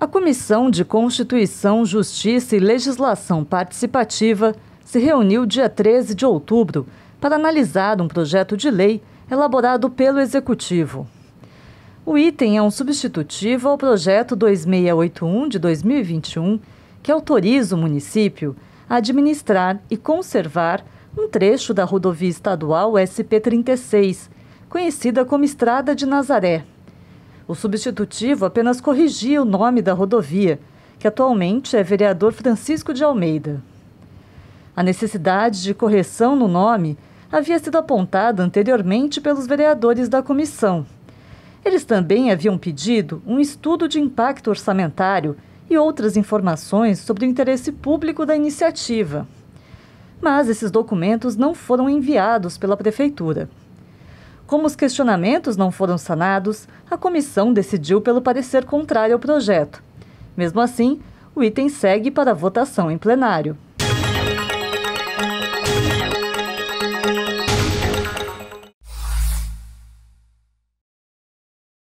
A Comissão de Constituição, Justiça e Legislação Participativa se reuniu dia 13 de outubro para analisar um projeto de lei elaborado pelo Executivo. O item é um substitutivo ao projeto 2681 de 2021, que autoriza o município a administrar e conservar um trecho da rodovia estadual SP36, conhecida como Estrada de Nazaré, o substitutivo apenas corrigia o nome da rodovia, que atualmente é vereador Francisco de Almeida. A necessidade de correção no nome havia sido apontada anteriormente pelos vereadores da comissão. Eles também haviam pedido um estudo de impacto orçamentário e outras informações sobre o interesse público da iniciativa. Mas esses documentos não foram enviados pela Prefeitura. Como os questionamentos não foram sanados, a comissão decidiu pelo parecer contrário ao projeto. Mesmo assim, o item segue para votação em plenário.